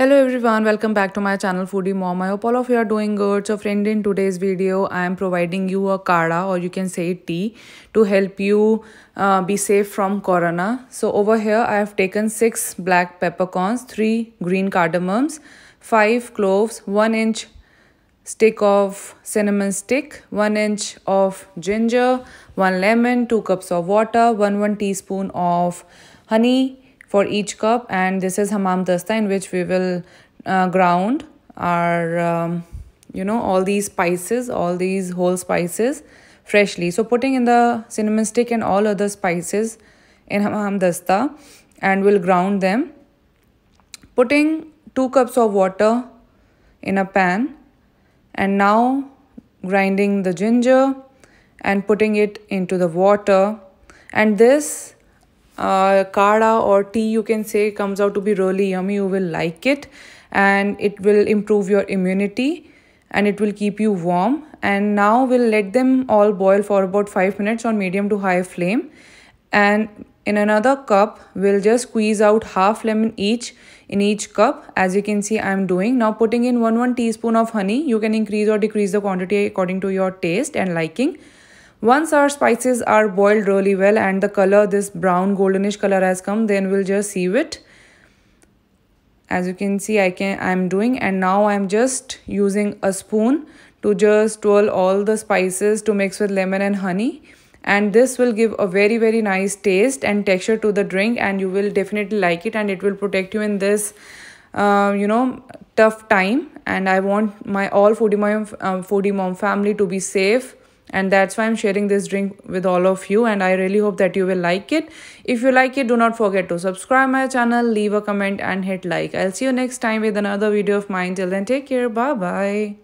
Hello everyone, welcome back to my channel Foodie Mom. I hope all of you are doing good. So friend, in today's video, I am providing you a kada or you can say tea to help you uh, be safe from corona. So over here, I have taken 6 black peppercorns, 3 green cardamoms, 5 cloves, 1 inch stick of cinnamon stick, 1 inch of ginger, 1 lemon, 2 cups of water, 1 1 teaspoon of honey, for each cup and this is hamam dasta in which we will uh, ground our um, you know all these spices all these whole spices freshly so putting in the cinnamon stick and all other spices in hamam dasta and we'll ground them putting 2 cups of water in a pan and now grinding the ginger and putting it into the water and this uh, kada or tea you can say comes out to be really yummy you will like it and it will improve your immunity and it will keep you warm and now we'll let them all boil for about 5 minutes on medium to high flame and in another cup we'll just squeeze out half lemon each in each cup as you can see i'm doing now putting in 1 1 teaspoon of honey you can increase or decrease the quantity according to your taste and liking once our spices are boiled really well and the color, this brown goldenish color has come, then we'll just sieve it. As you can see, I can I'm doing and now I'm just using a spoon to just twirl all the spices to mix with lemon and honey and this will give a very very nice taste and texture to the drink and you will definitely like it and it will protect you in this uh, you know tough time and i want my all foodie mom, uh, foodie mom family to be safe and that's why i'm sharing this drink with all of you and i really hope that you will like it if you like it do not forget to subscribe my channel leave a comment and hit like i'll see you next time with another video of mine till then take care bye bye